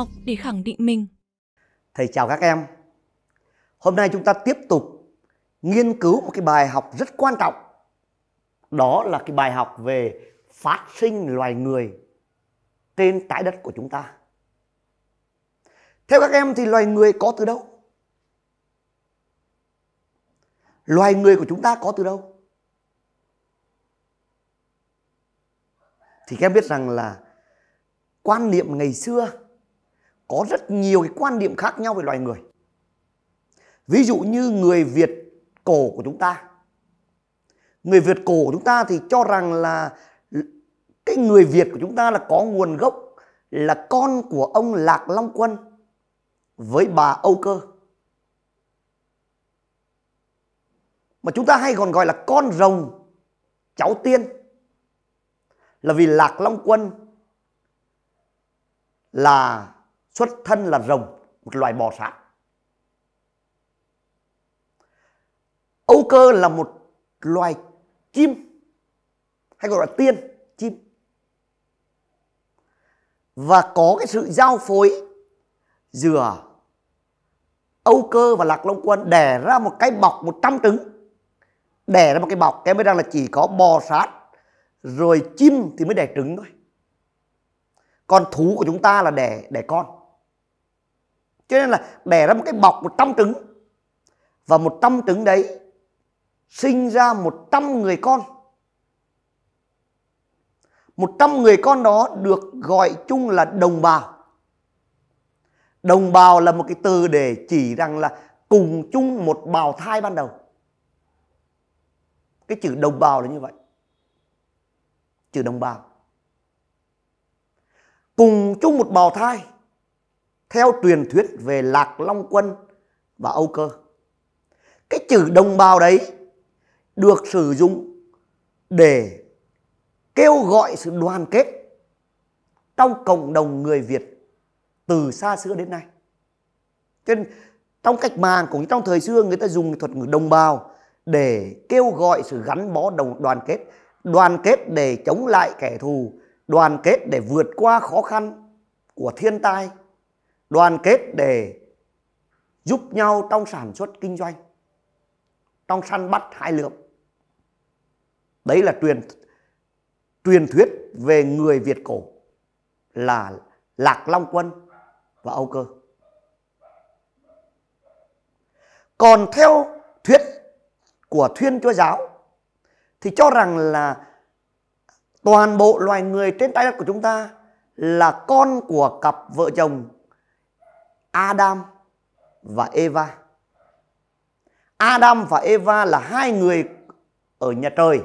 học để khẳng định mình. Thầy chào các em. Hôm nay chúng ta tiếp tục nghiên cứu một cái bài học rất quan trọng. Đó là cái bài học về phát sinh loài người trên trái đất của chúng ta. Theo các em thì loài người có từ đâu? Loài người của chúng ta có từ đâu? Thì các em biết rằng là quan niệm ngày xưa có rất nhiều cái quan niệm khác nhau về loài người ví dụ như người việt cổ của chúng ta người việt cổ của chúng ta thì cho rằng là cái người việt của chúng ta là có nguồn gốc là con của ông lạc long quân với bà âu cơ mà chúng ta hay còn gọi là con rồng cháu tiên là vì lạc long quân là xuất thân là rồng, một loài bò sát. Âu cơ là một loài chim, hay gọi là tiên, chim. Và có cái sự giao phối giữa Âu cơ và Lạc Long Quân đẻ ra một cái bọc 100 trứng. Đẻ ra một cái bọc, cái mới đang là chỉ có bò sát, rồi chim thì mới đẻ trứng thôi. Còn thú của chúng ta là đẻ đẻ con cho nên là đẻ ra một cái bọc 100 trứng và 100 trứng đấy sinh ra 100 người con 100 người con đó được gọi chung là đồng bào đồng bào là một cái từ để chỉ rằng là cùng chung một bào thai ban đầu cái chữ đồng bào là như vậy chữ đồng bào cùng chung một bào thai theo truyền thuyết về Lạc Long Quân và Âu Cơ. Cái chữ đồng bào đấy được sử dụng để kêu gọi sự đoàn kết trong cộng đồng người Việt từ xa xưa đến nay. Cho nên trong cách mạng cũng như trong thời xưa người ta dùng thuật ngữ đồng bào để kêu gọi sự gắn bó đồng đoàn kết, đoàn kết để chống lại kẻ thù, đoàn kết để vượt qua khó khăn của thiên tai đoàn kết để giúp nhau trong sản xuất kinh doanh trong săn bắt hải lượm đấy là truyền truyền thuyết về người Việt cổ là Lạc Long Quân và Âu Cơ còn theo thuyết của Thuyên Cho giáo thì cho rằng là toàn bộ loài người trên trái đất của chúng ta là con của cặp vợ chồng Adam và Eva. Adam và Eva là hai người ở nhà trời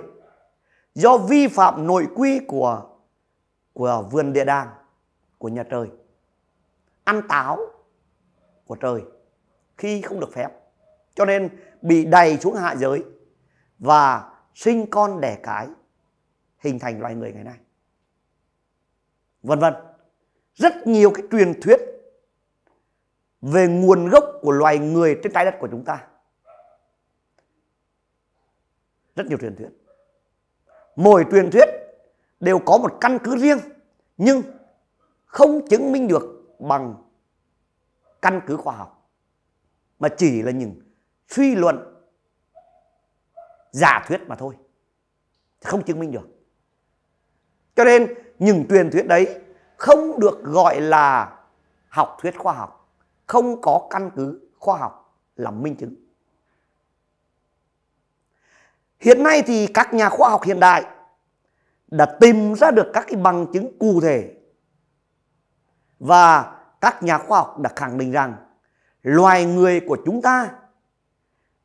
do vi phạm nội quy của của vườn địa đàng của nhà trời ăn táo của trời khi không được phép cho nên bị đầy xuống hạ giới và sinh con đẻ cái hình thành loài người ngày nay vân vân rất nhiều cái truyền thuyết về nguồn gốc của loài người trên trái đất của chúng ta rất nhiều truyền thuyết mỗi truyền thuyết đều có một căn cứ riêng nhưng không chứng minh được bằng căn cứ khoa học mà chỉ là những suy luận giả thuyết mà thôi không chứng minh được cho nên những truyền thuyết đấy không được gọi là học thuyết khoa học không có căn cứ khoa học làm minh chứng. Hiện nay thì các nhà khoa học hiện đại đã tìm ra được các cái bằng chứng cụ thể và các nhà khoa học đã khẳng định rằng loài người của chúng ta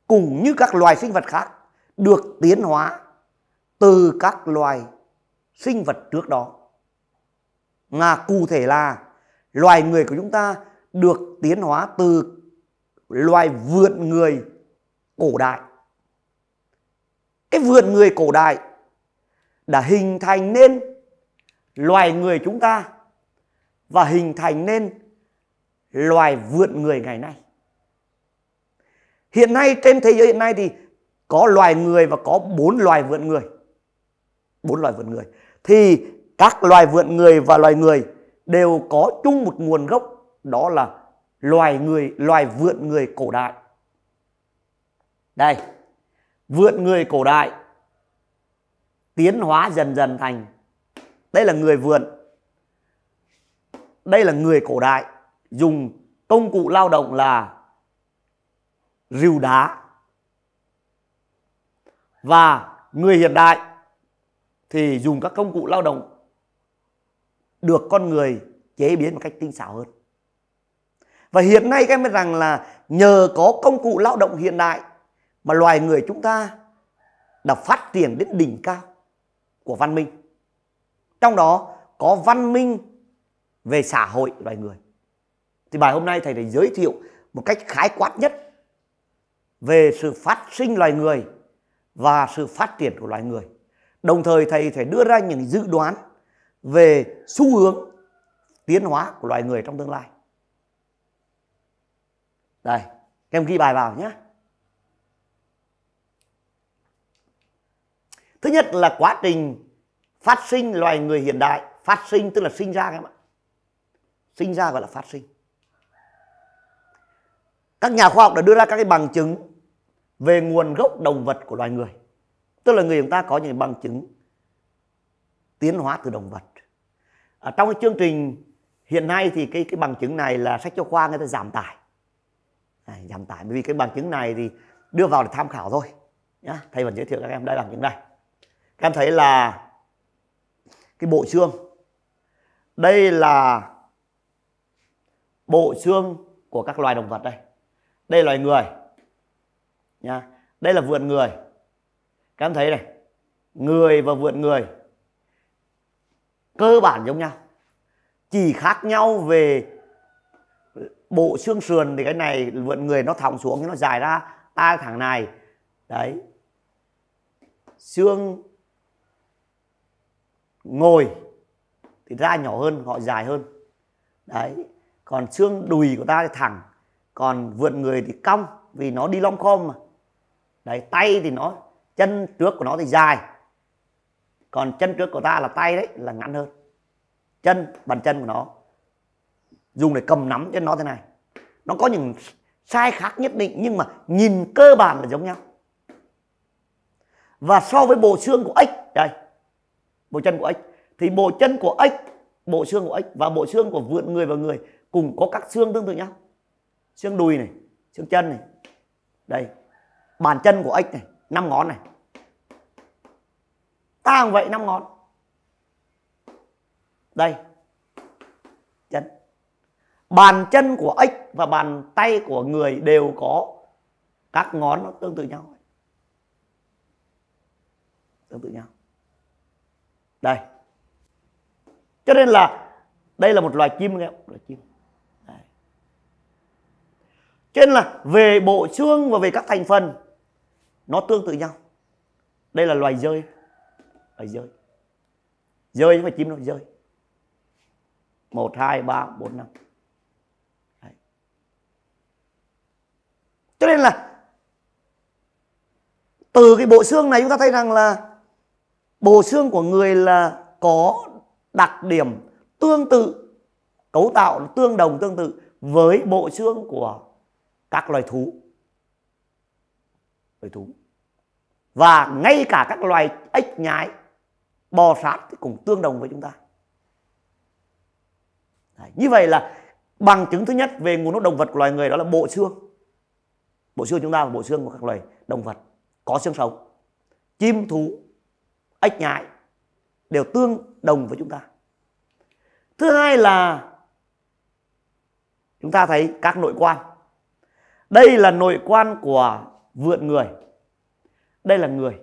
cũng như các loài sinh vật khác được tiến hóa từ các loài sinh vật trước đó. Mà cụ thể là loài người của chúng ta được tiến hóa từ loài vượn người cổ đại cái vượn người cổ đại đã hình thành nên loài người chúng ta và hình thành nên loài vượn người ngày nay hiện nay trên thế giới hiện nay thì có loài người và có bốn loài vượn người bốn loài vượn người thì các loài vượn người và loài người đều có chung một nguồn gốc đó là loài người loài vượn người cổ đại đây vượn người cổ đại tiến hóa dần dần thành đây là người vượn đây là người cổ đại dùng công cụ lao động là rìu đá và người hiện đại thì dùng các công cụ lao động được con người chế biến một cách tinh xảo hơn và hiện nay các em biết rằng là nhờ có công cụ lao động hiện đại mà loài người chúng ta đã phát triển đến đỉnh cao của văn minh. Trong đó có văn minh về xã hội loài người. Thì bài hôm nay thầy đã giới thiệu một cách khái quát nhất về sự phát sinh loài người và sự phát triển của loài người. Đồng thời thầy phải đưa ra những dự đoán về xu hướng tiến hóa của loài người trong tương lai. Đây, các em ghi bài vào nhé. Thứ nhất là quá trình phát sinh loài người hiện đại, phát sinh tức là sinh ra các em ạ. Sinh ra gọi là phát sinh. Các nhà khoa học đã đưa ra các cái bằng chứng về nguồn gốc động vật của loài người. Tức là người chúng ta có những bằng chứng tiến hóa từ động vật. Ở trong cái chương trình hiện nay thì cái cái bằng chứng này là sách giáo khoa người ta giảm tải này, giảm tải bởi vì cái bằng chứng này thì đưa vào để tham khảo thôi nhá thầy vẫn giới thiệu các em đây bằng chứng này các em thấy là cái bộ xương đây là bộ xương của các loài động vật đây đây là loài người nhá đây là vượn người các em thấy này người và vượn người cơ bản giống nhau chỉ khác nhau về bộ xương sườn thì cái này vượn người nó thòng xuống nó dài ra ta thẳng này đấy xương ngồi thì ra nhỏ hơn họ dài hơn đấy còn xương đùi của ta thì thẳng còn vượn người thì cong vì nó đi long khom mà đấy tay thì nó chân trước của nó thì dài còn chân trước của ta là tay đấy là ngắn hơn chân bàn chân của nó dùng để cầm nắm trên nó thế này nó có những sai khác nhất định nhưng mà nhìn cơ bản là giống nhau và so với bộ xương của ếch đây bộ chân của ếch thì bộ chân của ếch bộ xương của ếch và bộ xương của vượn người và người cùng có các xương tương tự nhau xương đùi này xương chân này đây bàn chân của ếch này năm ngón này ta vậy năm ngón đây bàn chân của ếch và bàn tay của người đều có các ngón nó tương tự nhau tương tự nhau đây cho nên là đây là một loài chim nghe loài chim đây. cho nên là về bộ xương và về các thành phần nó tương tự nhau đây là loài rơi loài rơi rơi và chim nó rơi một hai ba bốn năm cho nên là từ cái bộ xương này chúng ta thấy rằng là bộ xương của người là có đặc điểm tương tự cấu tạo tương đồng tương tự với bộ xương của các loài thú loài thú và ngay cả các loài ếch nhái bò sát thì cũng tương đồng với chúng ta Đấy, như vậy là bằng chứng thứ nhất về nguồn gốc động vật của loài người đó là bộ xương bộ xương chúng ta là bộ xương của các loài động vật có xương sống chim thú ếch nhại đều tương đồng với chúng ta thứ hai là chúng ta thấy các nội quan đây là nội quan của vượn người đây là người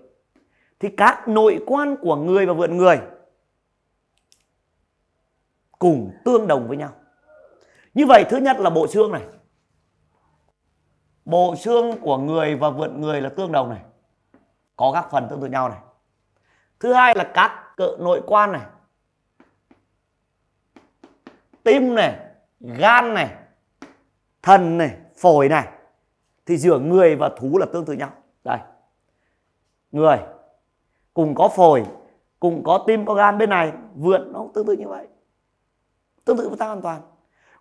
thì các nội quan của người và vượn người cùng tương đồng với nhau như vậy thứ nhất là bộ xương này bộ xương của người và vượn người là tương đồng này có các phần tương tự nhau này thứ hai là các cỡ nội quan này tim này gan này thần này phổi này thì giữa người và thú là tương tự nhau đây người cùng có phổi cùng có tim có gan bên này vượn nó cũng tương tự như vậy tương tự với ta hoàn toàn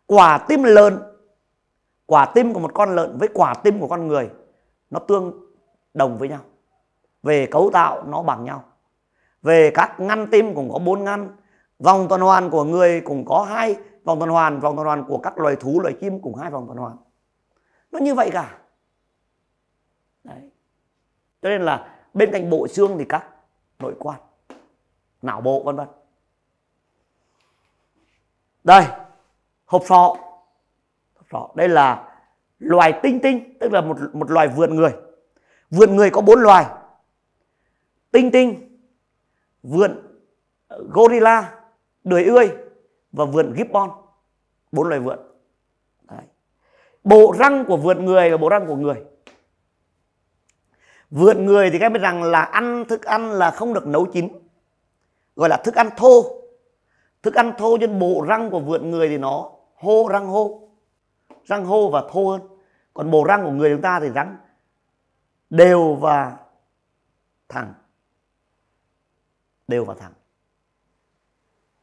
quả tim lớn quả tim của một con lợn với quả tim của con người nó tương đồng với nhau về cấu tạo nó bằng nhau về các ngăn tim cũng có bốn ngăn vòng tuần hoàn của người cũng có hai vòng tuần hoàn vòng tuần hoàn của các loài thú loài chim cũng hai vòng tuần hoàn nó như vậy cả Đấy. cho nên là bên cạnh bộ xương thì các nội quan não bộ vân vân đây hộp sọ đó, đây là loài tinh tinh, tức là một một loài vượn người. vượn người có bốn loài. Tinh tinh, vượn ờ, gorilla, đười ươi và vượn gibbon. Bốn loài vượn. Đấy. Bộ răng của vượn người và bộ răng của người. Vượn người thì các em biết rằng là ăn thức ăn là không được nấu chín. Gọi là thức ăn thô. Thức ăn thô trên bộ răng của vượn người thì nó hô răng hô răng hô và thô hơn còn bộ răng của người chúng ta thì răng đều và thẳng đều và thẳng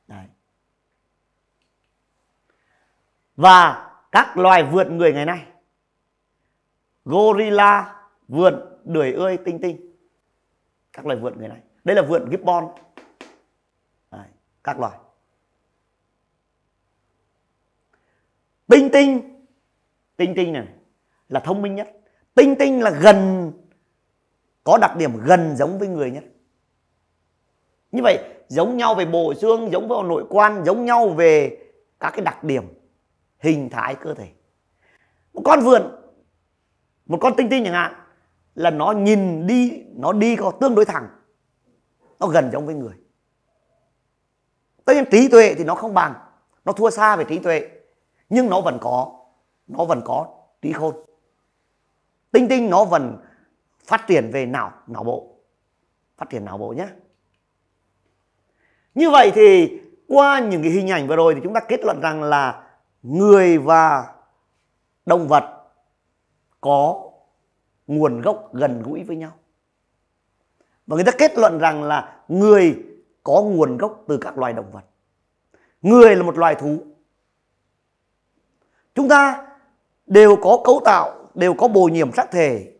Đấy. và các loài vượt người ngày nay gorilla vượn đuổi ươi tinh tinh các loài vượn người này đây là vượn gibbon các loài tinh tinh tinh tinh này là thông minh nhất tinh tinh là gần có đặc điểm gần giống với người nhất như vậy giống nhau về bộ xương giống vào nội quan giống nhau về các cái đặc điểm hình thái cơ thể một con vườn, một con tinh tinh chẳng hạn là nó nhìn đi nó đi có tương đối thẳng nó gần giống với người tất nhiên trí tuệ thì nó không bằng nó thua xa về trí tuệ nhưng nó vẫn có nó vẫn có trí khôn tinh tinh nó vẫn phát triển về não não bộ phát triển não bộ nhé như vậy thì qua những cái hình ảnh vừa rồi thì chúng ta kết luận rằng là người và động vật có nguồn gốc gần gũi với nhau và người ta kết luận rằng là người có nguồn gốc từ các loài động vật người là một loài thú chúng ta đều có cấu tạo đều có bồi nhiễm sắc thể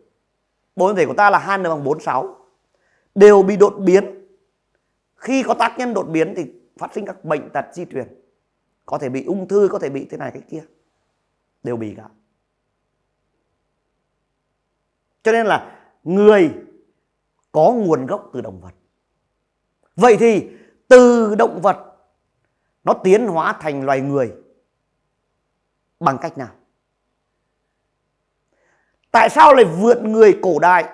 bồi nhiễm thể của ta là hai Han bằng bốn sáu, đều bị đột biến khi có tác nhân đột biến thì phát sinh các bệnh tật di truyền có thể bị ung thư có thể bị thế này cái kia đều bị cả cho nên là người có nguồn gốc từ động vật vậy thì từ động vật nó tiến hóa thành loài người bằng cách nào tại sao lại vượt người cổ đại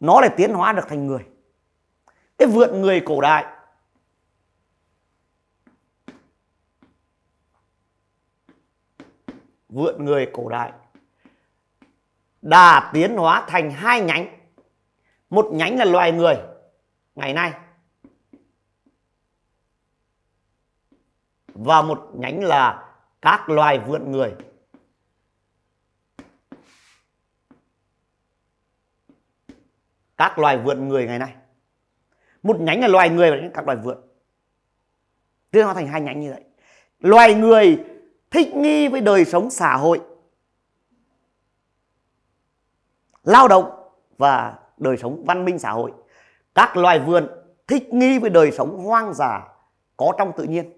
nó lại tiến hóa được thành người cái vượt người cổ đại vượt người cổ đại đà tiến hóa thành hai nhánh một nhánh là loài người ngày nay và một nhánh là các loài vượn người các loài vượn người ngày nay một nhánh là loài người và các loài vượn tức nó thành hai nhánh như vậy loài người thích nghi với đời sống xã hội lao động và đời sống văn minh xã hội các loài vườn thích nghi với đời sống hoang dã có trong tự nhiên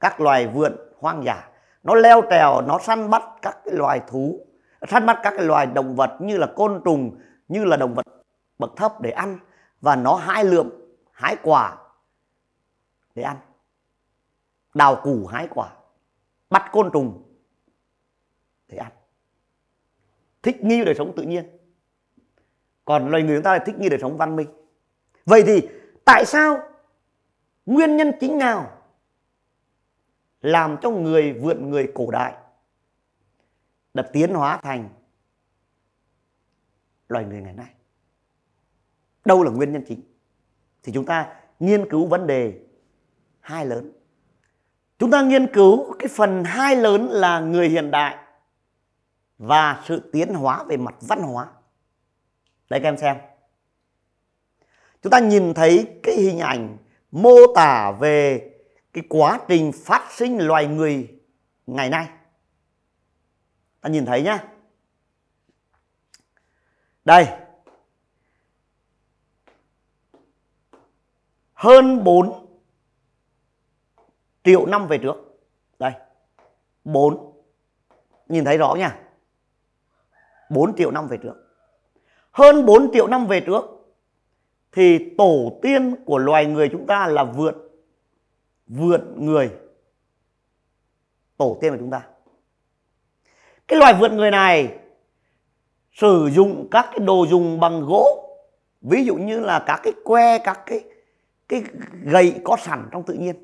các loài vườn hoang dã nó leo trèo nó săn bắt các loài thú thắt bắt các cái loài động vật như là côn trùng như là động vật bậc thấp để ăn và nó hái lượm hái quả để ăn đào củ hái quả bắt côn trùng để ăn thích nghi đời sống tự nhiên còn loài người chúng ta lại thích nghi đời sống văn minh vậy thì tại sao nguyên nhân chính nào làm cho người vượt người cổ đại đã tiến hóa thành loài người ngày nay đâu là nguyên nhân chính thì chúng ta nghiên cứu vấn đề hai lớn chúng ta nghiên cứu cái phần hai lớn là người hiện đại và sự tiến hóa về mặt văn hóa đây các em xem chúng ta nhìn thấy cái hình ảnh mô tả về cái quá trình phát sinh loài người ngày nay ta nhìn thấy nhá đây hơn 4 triệu năm về trước đây 4 nhìn thấy rõ nha 4 triệu năm về trước hơn 4 triệu năm về trước thì tổ tiên của loài người chúng ta là vượt vượt người tổ tiên của chúng ta cái loài vượn người này sử dụng các cái đồ dùng bằng gỗ ví dụ như là các cái que các cái cái gậy có sẵn trong tự nhiên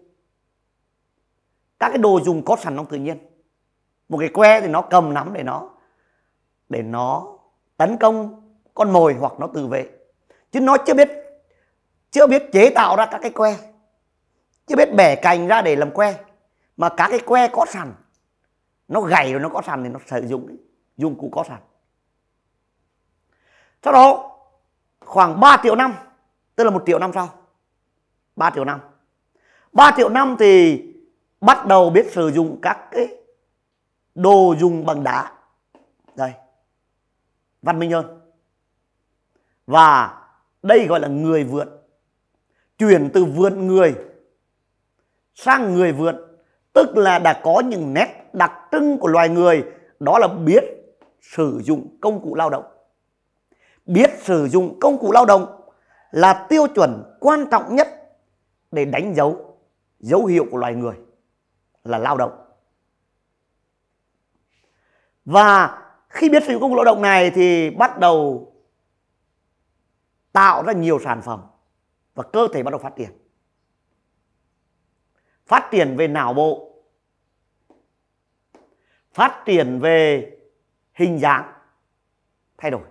các cái đồ dùng có sẵn trong tự nhiên một cái que thì nó cầm nắm để nó để nó tấn công con mồi hoặc nó tự vệ chứ nó chưa biết chưa biết chế tạo ra các cái que chưa biết bẻ cành ra để làm que mà các cái que có sẵn nó gầy rồi nó có sẵn thì nó sử dụng dụng cụ có sẵn sau đó khoảng 3 triệu năm tức là một triệu năm sau 3 triệu năm 3 triệu năm thì bắt đầu biết sử dụng các cái đồ dùng bằng đá đây văn minh hơn và đây gọi là người vượn chuyển từ vượn người sang người vượn tức là đã có những nét đặc trưng của loài người đó là biết sử dụng công cụ lao động biết sử dụng công cụ lao động là tiêu chuẩn quan trọng nhất để đánh dấu dấu hiệu của loài người là lao động và khi biết sử dụng công cụ lao động này thì bắt đầu tạo ra nhiều sản phẩm và cơ thể bắt đầu phát triển phát triển về não bộ phát triển về hình dạng thay đổi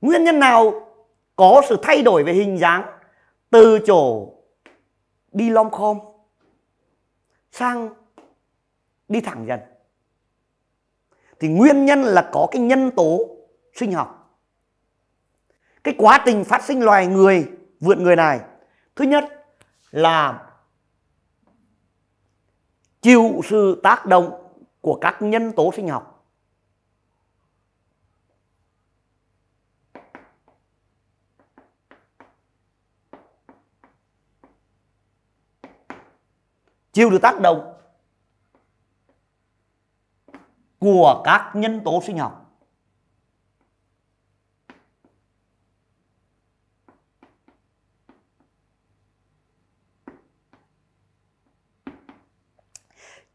nguyên nhân nào có sự thay đổi về hình dáng từ chỗ đi lom khom sang đi thẳng dần thì nguyên nhân là có cái nhân tố sinh học cái quá trình phát sinh loài người vượt người này thứ nhất là chịu sự tác động của các nhân tố sinh học chịu được tác động của các nhân tố sinh học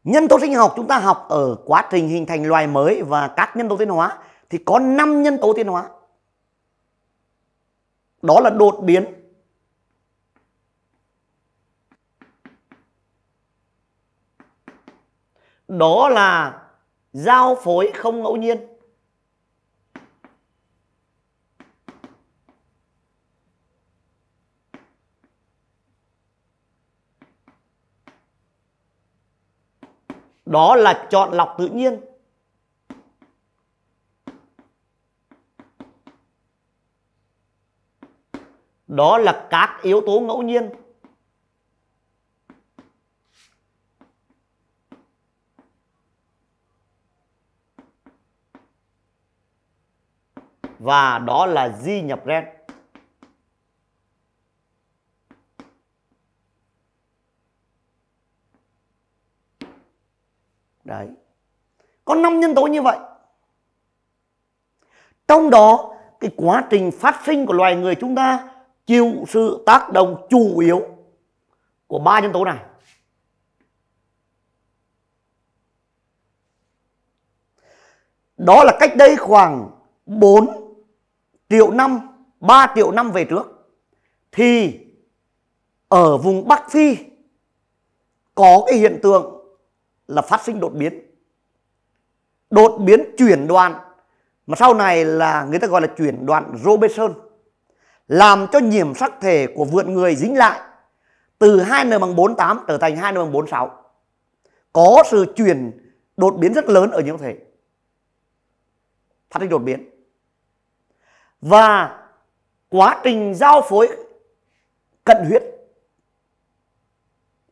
Nhân tố sinh học chúng ta học ở quá trình hình thành loài mới và các nhân tố tiến hóa thì có 5 nhân tố tiến hóa. Đó là đột biến. Đó là giao phối không ngẫu nhiên. đó là chọn lọc tự nhiên đó là các yếu tố ngẫu nhiên và đó là di nhập gen Đấy. Có năm nhân tố như vậy. Trong đó cái quá trình phát sinh của loài người chúng ta chịu sự tác động chủ yếu của ba nhân tố này. Đó là cách đây khoảng 4 triệu năm, 3 triệu năm về trước thì ở vùng Bắc Phi có cái hiện tượng là phát sinh đột biến đột biến chuyển đoạn mà sau này là người ta gọi là chuyển đoạn Robertson làm cho nhiễm sắc thể của vượn người dính lại từ 2n bằng 48 trở thành 2n bằng 46 có sự chuyển đột biến rất lớn ở nhiễm thể phát sinh đột biến và quá trình giao phối cận huyết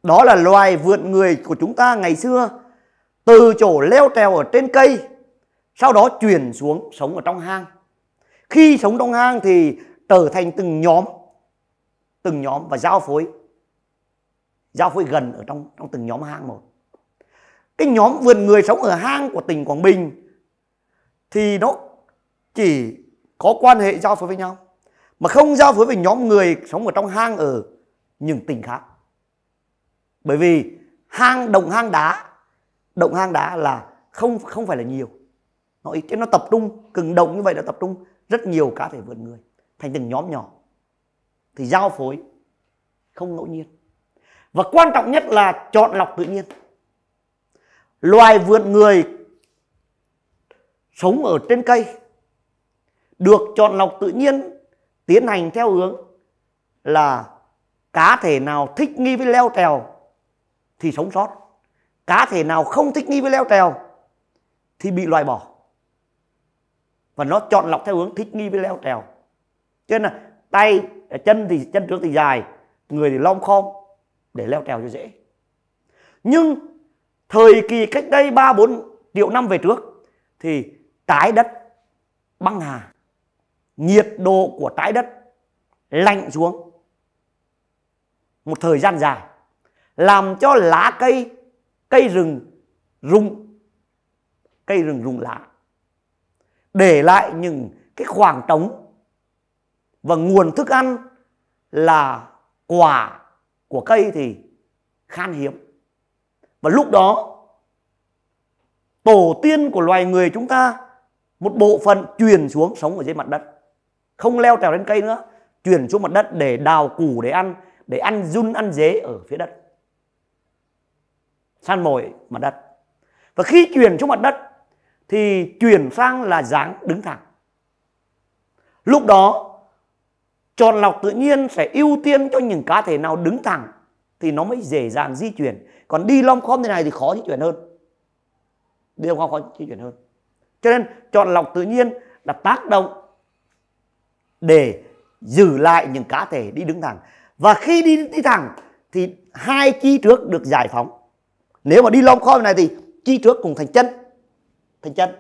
đó là loài vượn người của chúng ta ngày xưa từ chỗ leo trèo ở trên cây sau đó chuyển xuống sống ở trong hang. Khi sống trong hang thì trở thành từng nhóm từng nhóm và giao phối giao phối gần ở trong trong từng nhóm hang một. Cái nhóm vườn người sống ở hang của tỉnh Quảng Bình thì nó chỉ có quan hệ giao phối với nhau mà không giao phối với nhóm người sống ở trong hang ở những tỉnh khác bởi vì hang động hang đá động hang đá là không không phải là nhiều nó ít nó tập trung cường động như vậy là tập trung rất nhiều cá thể vượn người thành từng nhóm nhỏ thì giao phối không ngẫu nhiên và quan trọng nhất là chọn lọc tự nhiên loài vượn người sống ở trên cây được chọn lọc tự nhiên tiến hành theo hướng là cá thể nào thích nghi với leo trèo thì sống sót cá thể nào không thích nghi với leo trèo thì bị loại bỏ và nó chọn lọc theo hướng thích nghi với leo trèo cho nên là tay chân thì chân trước thì dài người thì lom khom để leo trèo cho dễ nhưng thời kỳ cách đây ba bốn triệu năm về trước thì trái đất băng hà nhiệt độ của trái đất lạnh xuống một thời gian dài làm cho lá cây cây rừng rung cây rừng rung lá để lại những cái khoảng trống và nguồn thức ăn là quả của cây thì khan hiếm và lúc đó tổ tiên của loài người chúng ta một bộ phận truyền xuống sống ở dưới mặt đất không leo trèo lên cây nữa chuyển xuống mặt đất để đào củ để ăn để ăn run ăn dế ở phía đất san mồi mặt đất và khi chuyển xuống mặt đất thì chuyển sang là dáng đứng thẳng lúc đó chọn lọc tự nhiên sẽ ưu tiên cho những cá thể nào đứng thẳng thì nó mới dễ dàng di chuyển còn đi lom khom thế này thì khó di chuyển hơn đi lom khom khó di chuyển hơn cho nên chọn lọc tự nhiên là tác động để giữ lại những cá thể đi đứng thẳng và khi đi đi thẳng thì hai chi trước được giải phóng nếu mà đi lom khom này thì chi trước cùng thành chân thành chân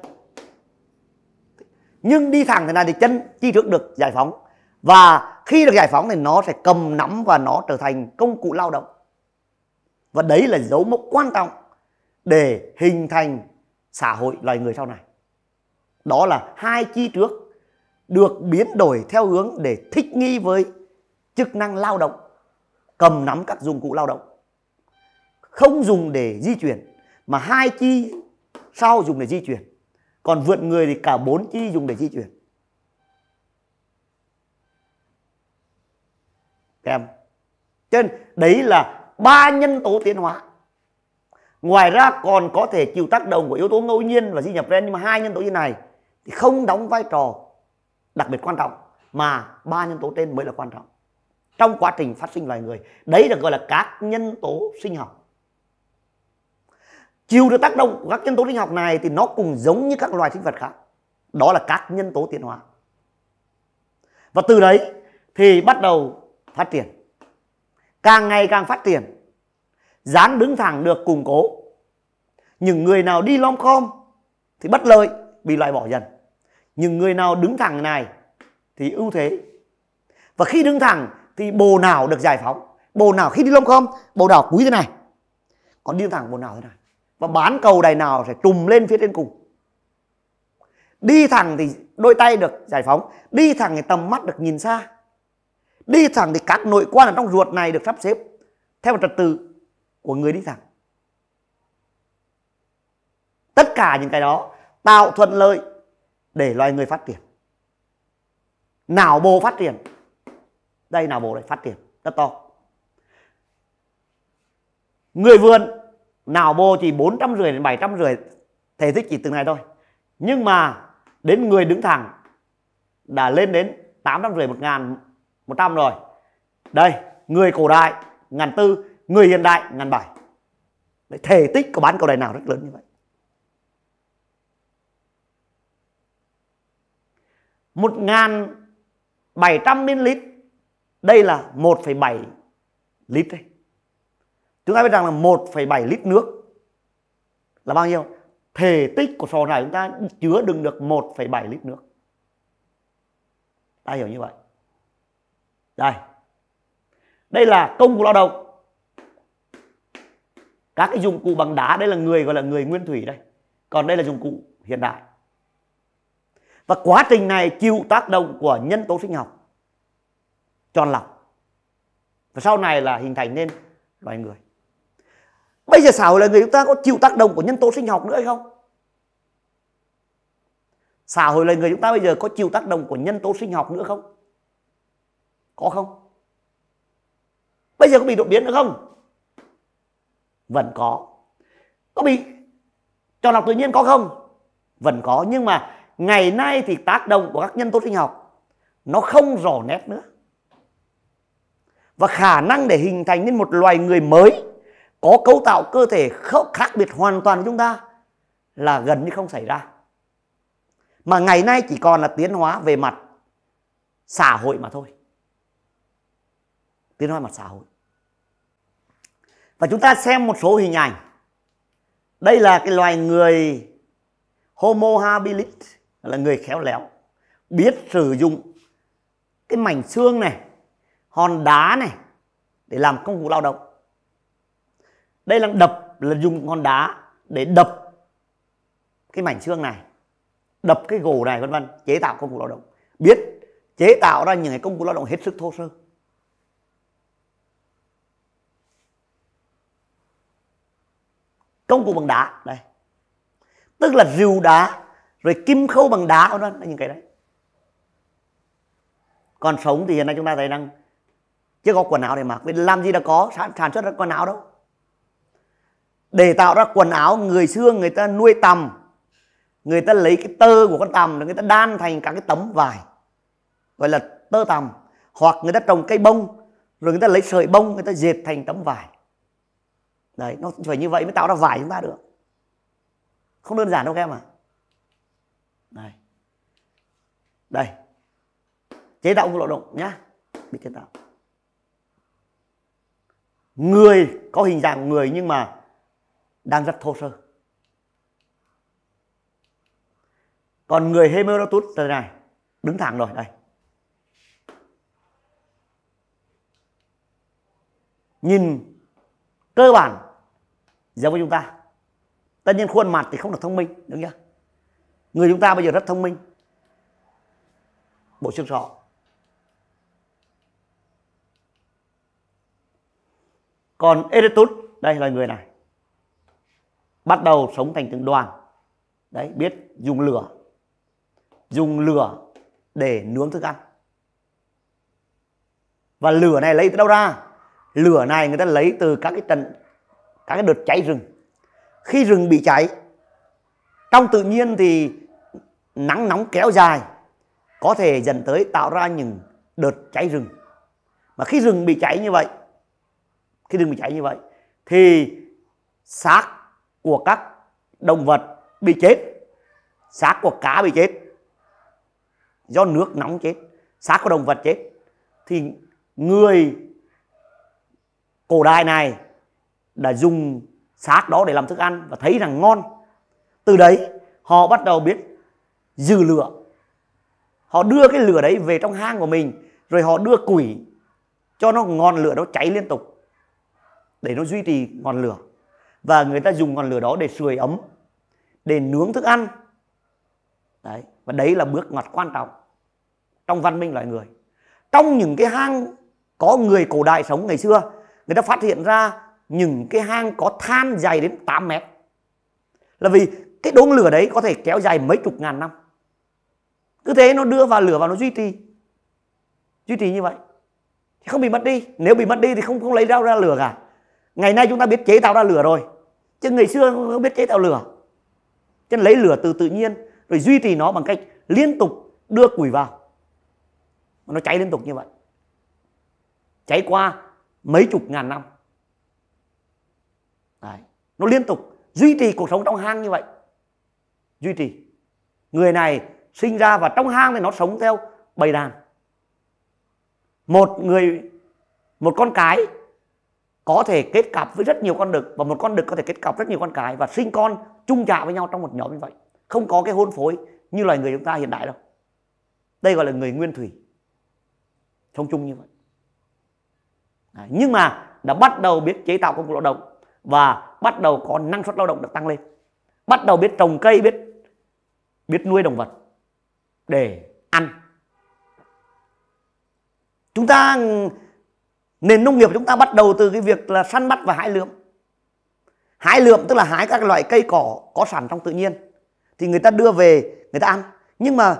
nhưng đi thẳng thế này thì chân chi trước được giải phóng và khi được giải phóng thì nó sẽ cầm nắm và nó trở thành công cụ lao động và đấy là dấu mốc quan trọng để hình thành xã hội loài người sau này đó là hai chi trước được biến đổi theo hướng để thích nghi với chức năng lao động cầm nắm các dụng cụ lao động không dùng để di chuyển mà hai chi sau dùng để di chuyển còn vượt người thì cả bốn chi dùng để di chuyển em cho nên đấy là ba nhân tố tiến hóa ngoài ra còn có thể chịu tác động của yếu tố ngẫu nhiên và di nhập gen nhưng mà hai nhân tố như này thì không đóng vai trò đặc biệt quan trọng mà ba nhân tố trên mới là quan trọng trong quá trình phát sinh loài người đấy được gọi là các nhân tố sinh học chịu được tác động của các nhân tố sinh học này thì nó cũng giống như các loài sinh vật khác đó là các nhân tố tiến hóa và từ đấy thì bắt đầu phát triển càng ngày càng phát triển dán đứng thẳng được củng cố những người nào đi lom khom thì bất lợi bị loại bỏ dần những người nào đứng thẳng này thì ưu thế và khi đứng thẳng thì bồ nào được giải phóng bồ nào khi đi lom khom bồ nào cúi thế này còn đi thẳng bồ nào thế này và bán cầu đài nào sẽ trùm lên phía trên cùng đi thẳng thì đôi tay được giải phóng đi thẳng thì tầm mắt được nhìn xa đi thẳng thì các nội quan ở trong ruột này được sắp xếp theo trật tự của người đi thẳng tất cả những cái đó tạo thuận lợi để loài người phát triển não bộ phát triển đây não bộ này phát triển rất to người vườn nào bô chỉ bốn trăm rưỡi đến bảy trăm rưỡi thể tích chỉ từng này thôi nhưng mà đến người đứng thẳng đã lên đến tám trăm rưỡi một ngàn một trăm rồi đây người cổ đại ngàn tư người hiện đại ngàn bảy thể tích của bán cầu này nào rất lớn như vậy một ngàn bảy trăm ml đây là một phẩy bảy lít đây Chúng ta biết rằng là 1,7 lít nước là bao nhiêu? Thể tích của sò này chúng ta chứa đựng được 1,7 lít nước. Ta hiểu như vậy. Đây. Đây là công cụ lao động. Các cái dụng cụ bằng đá đây là người gọi là người nguyên thủy đây. Còn đây là dụng cụ hiện đại. Và quá trình này chịu tác động của nhân tố sinh học tròn lọc. Và sau này là hình thành nên loài người. Bây giờ xã hội là người chúng ta có chịu tác động của nhân tố sinh học nữa hay không? Xã hội là người chúng ta bây giờ có chịu tác động của nhân tố sinh học nữa không? Có không? Bây giờ có bị đột biến nữa không? Vẫn có. Có bị chọn lọc tự nhiên có không? Vẫn có nhưng mà ngày nay thì tác động của các nhân tố sinh học nó không rõ nét nữa. Và khả năng để hình thành nên một loài người mới có cấu tạo cơ thể khác biệt hoàn toàn với chúng ta là gần như không xảy ra mà ngày nay chỉ còn là tiến hóa về mặt xã hội mà thôi tiến hóa mặt xã hội và chúng ta xem một số hình ảnh đây là cái loài người homo habilis là người khéo léo biết sử dụng cái mảnh xương này hòn đá này để làm công cụ lao động đây là đập là dùng con đá để đập cái mảnh xương này đập cái gỗ này vân vân chế tạo công cụ lao động biết chế tạo ra những cái công cụ lao động hết sức thô sơ công cụ bằng đá đây tức là rìu đá rồi kim khâu bằng đá vân vân những cái đấy còn sống thì hiện nay chúng ta thấy đang chưa có quần áo để mặc vì làm gì đã có sản xuất ra quần áo đâu để tạo ra quần áo người xưa người ta nuôi tầm người ta lấy cái tơ của con tầm rồi người ta đan thành các cái tấm vải gọi là tơ tầm hoặc người ta trồng cây bông rồi người ta lấy sợi bông người ta dệt thành tấm vải đấy nó phải như vậy mới tạo ra vải chúng ta được không đơn giản đâu các em à. đây đây chế tạo không lộ động nhá bị chế tạo người có hình dạng người nhưng mà đang rất thô sơ còn người Herodotus thế này đứng thẳng rồi đây nhìn cơ bản giống với chúng ta tất nhiên khuôn mặt thì không được thông minh đúng chưa người chúng ta bây giờ rất thông minh bộ xương sọ còn Eretus đây là người này bắt đầu sống thành từng đoàn đấy biết dùng lửa dùng lửa để nướng thức ăn và lửa này lấy từ đâu ra lửa này người ta lấy từ các cái trận các cái đợt cháy rừng khi rừng bị cháy trong tự nhiên thì nắng nóng kéo dài có thể dần tới tạo ra những đợt cháy rừng mà khi rừng bị cháy như vậy khi rừng bị cháy như vậy thì xác của các động vật bị chết xác của cá bị chết do nước nóng chết xác của động vật chết thì người cổ đại này đã dùng xác đó để làm thức ăn và thấy rằng ngon từ đấy họ bắt đầu biết dừ lửa họ đưa cái lửa đấy về trong hang của mình rồi họ đưa củi cho nó ngọn lửa nó cháy liên tục để nó duy trì ngọn lửa và người ta dùng ngọn lửa đó để sưởi ấm để nướng thức ăn đấy và đấy là bước ngoặt quan trọng trong văn minh loài người trong những cái hang có người cổ đại sống ngày xưa người ta phát hiện ra những cái hang có than dài đến 8 mét là vì cái đốm lửa đấy có thể kéo dài mấy chục ngàn năm cứ thế nó đưa vào lửa vào nó duy trì duy trì như vậy không bị mất đi nếu bị mất đi thì không không lấy đâu ra lửa cả ngày nay chúng ta biết chế tạo ra lửa rồi chứ ngày xưa không biết chế tạo lửa chứ lấy lửa từ tự nhiên rồi duy trì nó bằng cách liên tục đưa củi vào mà nó cháy liên tục như vậy cháy qua mấy chục ngàn năm Đấy. nó liên tục duy trì cuộc sống trong hang như vậy duy trì người này sinh ra và trong hang thì nó sống theo bầy đàn một người một con cái có thể kết cặp với rất nhiều con đực và một con đực có thể kết cặp rất nhiều con cái và sinh con chung chạ với nhau trong một nhóm như vậy không có cái hôn phối như loài người chúng ta hiện đại đâu đây gọi là người nguyên thủy sống chung như vậy à, nhưng mà đã bắt đầu biết chế tạo công cụ lao động và bắt đầu có năng suất lao động được tăng lên bắt đầu biết trồng cây biết biết nuôi động vật để ăn chúng ta nền nông nghiệp chúng ta bắt đầu từ cái việc là săn bắt và hái lượm hái lượm tức là hái các loại cây cỏ có sẵn trong tự nhiên thì người ta đưa về người ta ăn nhưng mà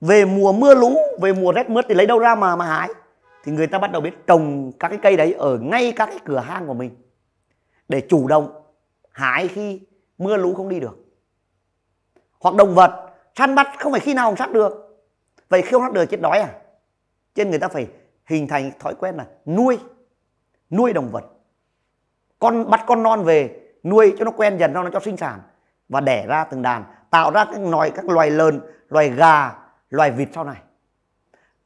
về mùa mưa lũ về mùa rét mướt thì lấy đâu ra mà mà hái thì người ta bắt đầu biết trồng các cái cây đấy ở ngay các cái cửa hang của mình để chủ động hái khi mưa lũ không đi được hoặc động vật săn bắt không phải khi nào cũng sát được vậy khi không sát được chết đói à trên người ta phải hình thành thói quen là nuôi nuôi động vật con bắt con non về nuôi cho nó quen dần cho nó cho sinh sản và đẻ ra từng đàn tạo ra các loài các loài lợn loài gà loài vịt sau này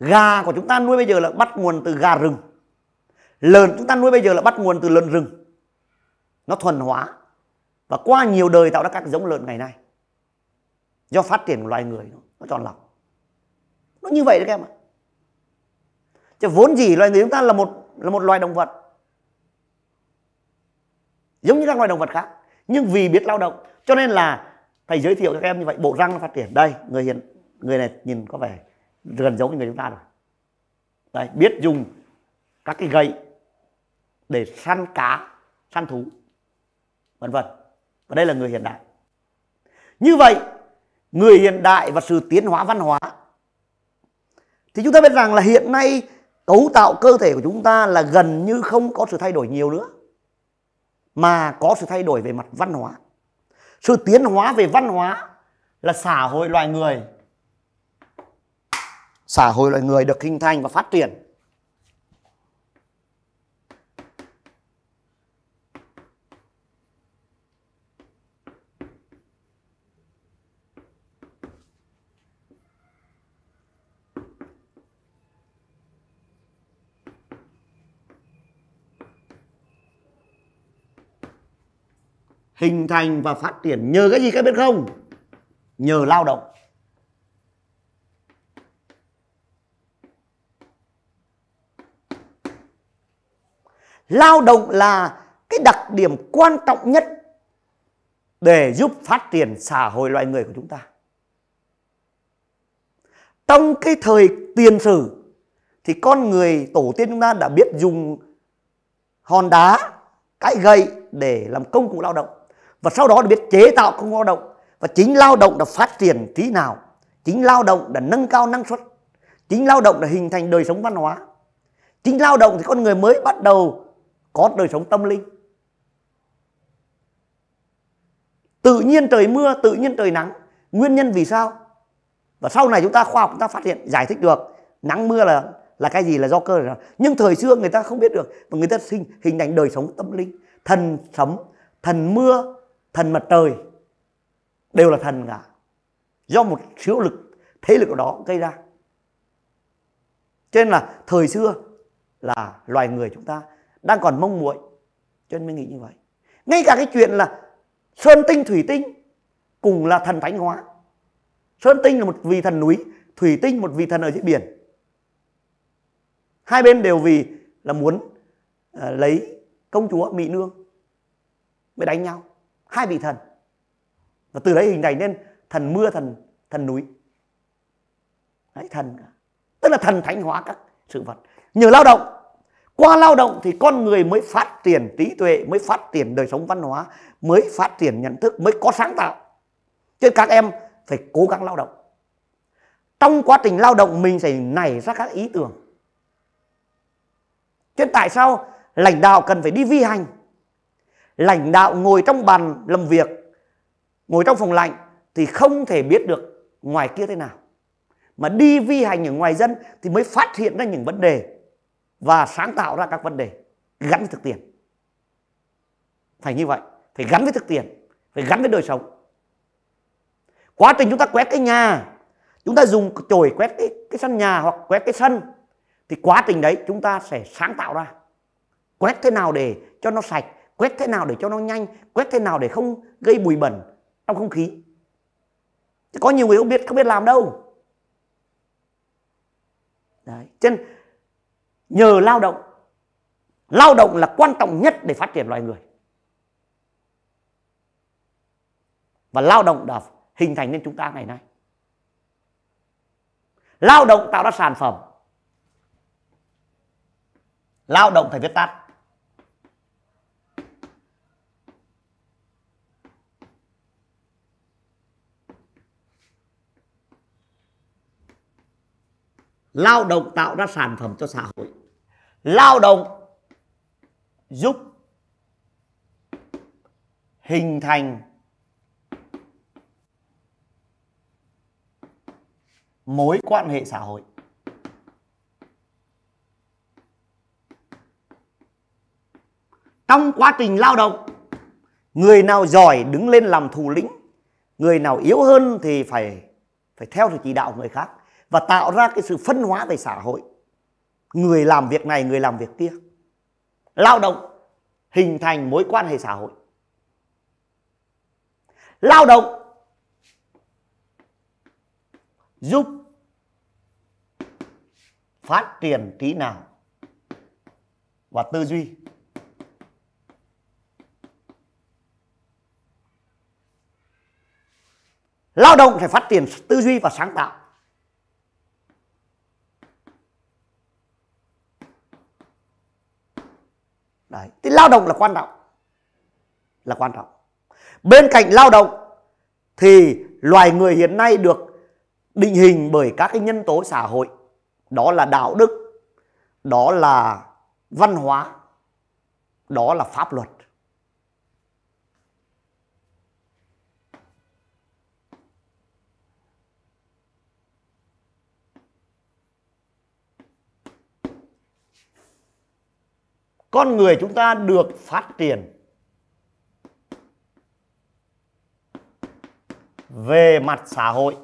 gà của chúng ta nuôi bây giờ là bắt nguồn từ gà rừng lợn chúng ta nuôi bây giờ là bắt nguồn từ lợn rừng nó thuần hóa và qua nhiều đời tạo ra các giống lợn ngày nay do phát triển của loài người nó, nó chọn lọc nó như vậy đấy các em ạ chứ vốn gì loài người chúng ta là một là một loài động vật giống như các loài động vật khác nhưng vì biết lao động cho nên là thầy giới thiệu cho các em như vậy bộ răng nó phát triển đây người hiện người này nhìn có vẻ gần giống như người chúng ta rồi đây biết dùng các cái gậy để săn cá săn thú vân vân và đây là người hiện đại như vậy người hiện đại và sự tiến hóa văn hóa thì chúng ta biết rằng là hiện nay cấu tạo cơ thể của chúng ta là gần như không có sự thay đổi nhiều nữa mà có sự thay đổi về mặt văn hóa sự tiến hóa về văn hóa là xã hội loài người xã hội loài người được hình thành và phát triển hình thành và phát triển nhờ cái gì các biết không nhờ lao động lao động là cái đặc điểm quan trọng nhất để giúp phát triển xã hội loài người của chúng ta trong cái thời tiền sử thì con người tổ tiên chúng ta đã biết dùng hòn đá cái gậy để làm công cụ lao động và sau đó để biết chế tạo công lao động và chính lao động đã phát triển trí nào chính lao động đã nâng cao năng suất chính lao động đã hình thành đời sống văn hóa chính lao động thì con người mới bắt đầu có đời sống tâm linh tự nhiên trời mưa tự nhiên trời nắng nguyên nhân vì sao và sau này chúng ta khoa học chúng ta phát hiện giải thích được nắng mưa là là cái gì là do cơ rồi nhưng thời xưa người ta không biết được và người ta sinh hình thành đời sống tâm linh thần sấm thần mưa thần mặt trời đều là thần cả do một siêu lực thế lực đó gây ra cho nên là thời xưa là loài người chúng ta đang còn mong muội cho nên mới nghĩ như vậy ngay cả cái chuyện là sơn tinh thủy tinh cùng là thần thánh hóa sơn tinh là một vị thần núi thủy tinh một vị thần ở dưới biển hai bên đều vì là muốn uh, lấy công chúa mỹ nương mới đánh nhau hai vị thần và từ đấy hình thành nên thần mưa thần thần núi đấy, thần tức là thần thánh hóa các sự vật nhờ lao động qua lao động thì con người mới phát triển trí tuệ mới phát triển đời sống văn hóa mới phát triển nhận thức mới có sáng tạo chứ các em phải cố gắng lao động trong quá trình lao động mình phải nảy ra các ý tưởng chứ tại sao lãnh đạo cần phải đi vi hành lãnh đạo ngồi trong bàn làm việc ngồi trong phòng lạnh thì không thể biết được ngoài kia thế nào mà đi vi hành ở ngoài dân thì mới phát hiện ra những vấn đề và sáng tạo ra các vấn đề gắn với thực tiễn phải như vậy phải gắn với thực tiễn phải gắn với đời sống quá trình chúng ta quét cái nhà chúng ta dùng chổi quét cái, cái sân nhà hoặc quét cái sân thì quá trình đấy chúng ta sẽ sáng tạo ra quét thế nào để cho nó sạch quét thế nào để cho nó nhanh quét thế nào để không gây bụi bẩn trong không khí có nhiều người không biết không biết làm đâu Đấy. Trên nhờ lao động lao động là quan trọng nhất để phát triển loài người và lao động đã hình thành nên chúng ta ngày nay lao động tạo ra sản phẩm lao động phải viết tắt lao động tạo ra sản phẩm cho xã hội lao động giúp hình thành mối quan hệ xã hội trong quá trình lao động người nào giỏi đứng lên làm thủ lĩnh người nào yếu hơn thì phải phải theo sự chỉ đạo người khác và tạo ra cái sự phân hóa về xã hội người làm việc này người làm việc kia lao động hình thành mối quan hệ xã hội lao động giúp phát triển trí não và tư duy lao động phải phát triển tư duy và sáng tạo đấy thì lao động là quan trọng là quan trọng bên cạnh lao động thì loài người hiện nay được định hình bởi các cái nhân tố xã hội đó là đạo đức đó là văn hóa đó là pháp luật con người chúng ta được phát triển về mặt xã hội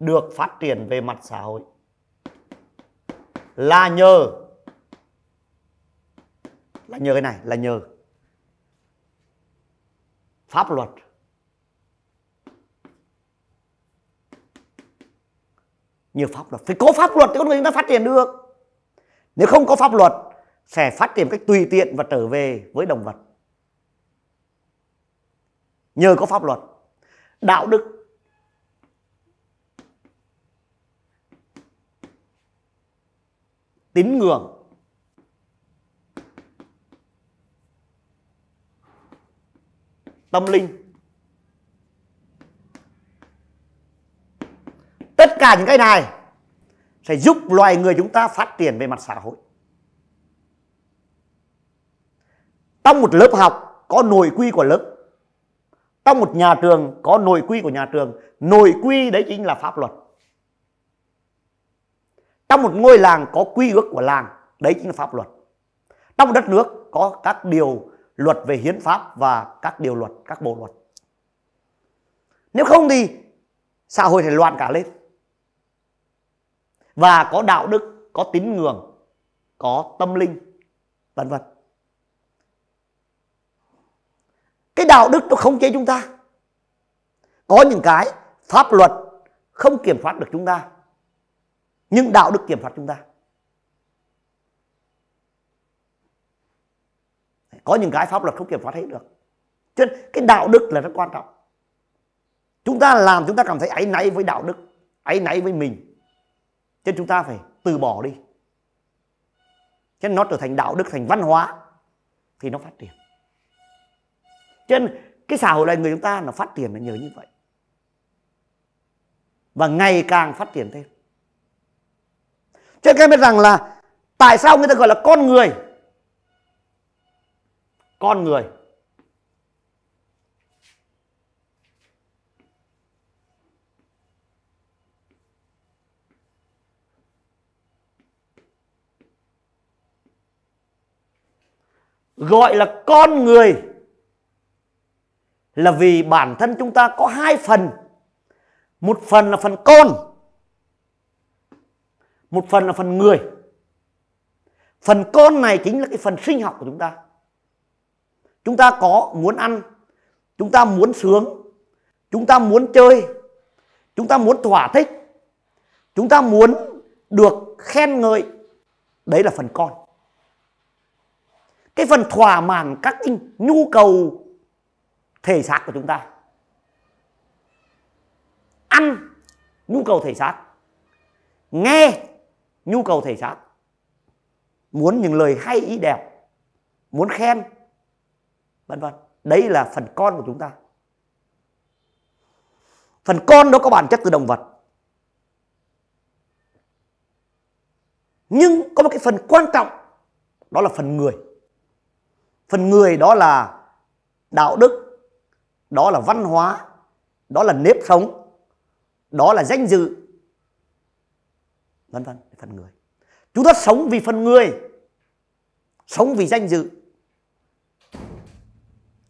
được phát triển về mặt xã hội là nhờ là nhờ cái này là nhờ pháp luật nhờ pháp luật phải có pháp luật thì con người chúng ta phát triển được nếu không có pháp luật sẽ phát triển cách tùy tiện và trở về với động vật. Nhờ có pháp luật, đạo đức tín ngưỡng tâm linh tất cả những cái này sẽ giúp loài người chúng ta phát triển về mặt xã hội trong một lớp học có nội quy của lớp trong một nhà trường có nội quy của nhà trường nội quy đấy chính là pháp luật trong một ngôi làng có quy ước của làng đấy chính là pháp luật trong một đất nước có các điều luật về hiến pháp và các điều luật các bộ luật nếu không thì xã hội sẽ loạn cả lên và có đạo đức có tín ngưỡng có tâm linh vân vân cái đạo đức nó không chế chúng ta có những cái pháp luật không kiểm soát được chúng ta nhưng đạo đức kiểm soát chúng ta có những cái pháp luật không kiểm soát hết được cho nên cái đạo đức là rất quan trọng chúng ta làm chúng ta cảm thấy áy náy với đạo đức áy náy với mình cho nên chúng ta phải từ bỏ đi. Cho nên nó trở thành đạo đức, thành văn hóa thì nó phát triển. Cho nên cái xã hội này người chúng ta nó phát triển là nhờ như vậy. Và ngày càng phát triển thêm. Cho nên các em biết rằng là tại sao người ta gọi là con người? Con người gọi là con người là vì bản thân chúng ta có hai phần một phần là phần con một phần là phần người phần con này chính là cái phần sinh học của chúng ta chúng ta có muốn ăn chúng ta muốn sướng chúng ta muốn chơi chúng ta muốn thỏa thích chúng ta muốn được khen ngợi đấy là phần con cái phần thỏa mãn các nhu cầu thể xác của chúng ta ăn nhu cầu thể xác nghe nhu cầu thể xác muốn những lời hay ý đẹp muốn khen vân vân đấy là phần con của chúng ta phần con đó có bản chất từ động vật nhưng có một cái phần quan trọng đó là phần người phần người đó là đạo đức đó là văn hóa đó là nếp sống đó là danh dự vân vân phần người chúng ta sống vì phần người sống vì danh dự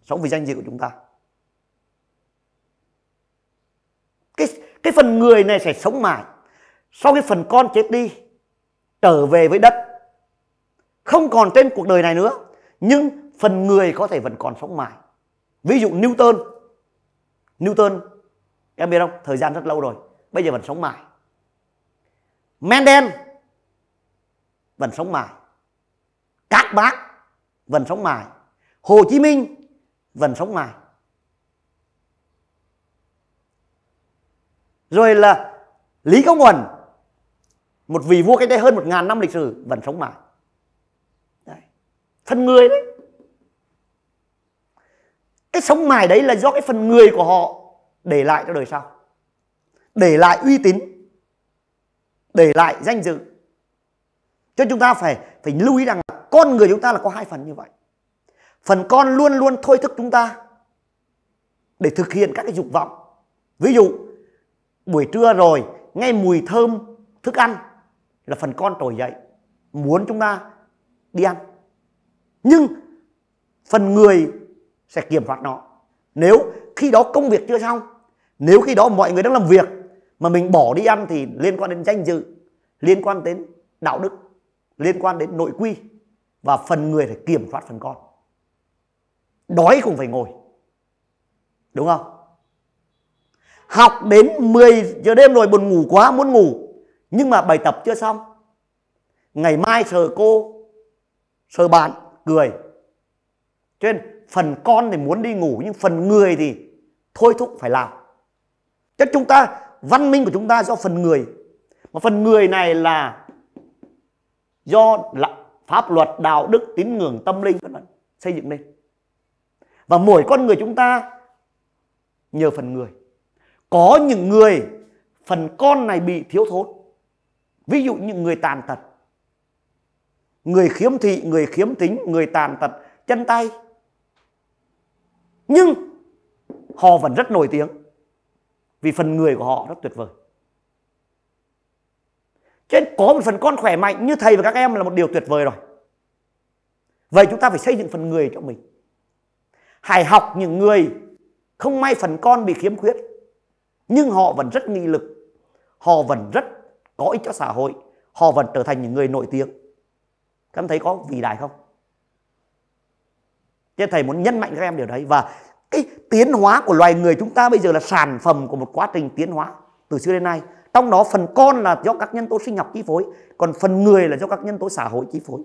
sống vì danh dự của chúng ta cái cái phần người này sẽ sống mãi sau cái phần con chết đi trở về với đất không còn trên cuộc đời này nữa nhưng phần người có thể vẫn còn sống mãi ví dụ Newton Newton em biết không thời gian rất lâu rồi bây giờ vẫn sống mãi Mendel vẫn sống mãi các bác vẫn sống mãi Hồ Chí Minh vẫn sống mãi rồi là Lý Công Uẩn một vị vua cách đây hơn một ngàn năm lịch sử vẫn sống mãi đấy. thân người đấy cái sống mài đấy là do cái phần người của họ để lại cho đời sau để lại uy tín để lại danh dự cho chúng ta phải phải lưu ý rằng là con người chúng ta là có hai phần như vậy phần con luôn luôn thôi thức chúng ta để thực hiện các cái dục vọng ví dụ buổi trưa rồi nghe mùi thơm thức ăn là phần con trồi dậy muốn chúng ta đi ăn nhưng phần người sẽ kiểm soát nó nếu khi đó công việc chưa xong nếu khi đó mọi người đang làm việc mà mình bỏ đi ăn thì liên quan đến danh dự liên quan đến đạo đức liên quan đến nội quy và phần người phải kiểm soát phần con đói cũng phải ngồi đúng không học đến 10 giờ đêm rồi buồn ngủ quá muốn ngủ nhưng mà bài tập chưa xong ngày mai sờ cô sờ bạn cười cho nên phần con thì muốn đi ngủ nhưng phần người thì thôi thúc phải làm chứ chúng ta văn minh của chúng ta do phần người mà phần người này là do là pháp luật đạo đức tín ngưỡng tâm linh vân vân xây dựng lên và mỗi con người chúng ta nhờ phần người có những người phần con này bị thiếu thốn ví dụ những người tàn tật người khiếm thị người khiếm tính người tàn tật chân tay nhưng họ vẫn rất nổi tiếng vì phần người của họ rất tuyệt vời cho nên có một phần con khỏe mạnh như thầy và các em là một điều tuyệt vời rồi vậy chúng ta phải xây dựng phần người cho mình hãy học những người không may phần con bị khiếm khuyết nhưng họ vẫn rất nghị lực họ vẫn rất có ích cho xã hội họ vẫn trở thành những người nổi tiếng các em thấy có vĩ đại không Thế thầy muốn nhấn mạnh các em điều đấy và cái tiến hóa của loài người chúng ta bây giờ là sản phẩm của một quá trình tiến hóa từ xưa đến nay. Trong đó phần con là do các nhân tố sinh học chi phối, còn phần người là do các nhân tố xã hội chi phối.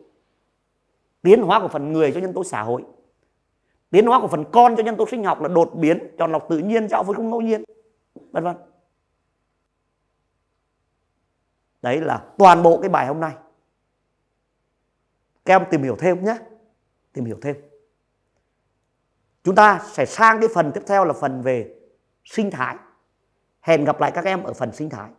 Tiến hóa của phần người cho nhân tố xã hội. Tiến hóa của phần con cho nhân tố sinh học là đột biến, chọn lọc tự nhiên, chọn với không ngẫu nhiên, vân vân. Đấy là toàn bộ cái bài hôm nay. Các em tìm hiểu thêm nhé. Tìm hiểu thêm chúng ta sẽ sang cái phần tiếp theo là phần về sinh thái hẹn gặp lại các em ở phần sinh thái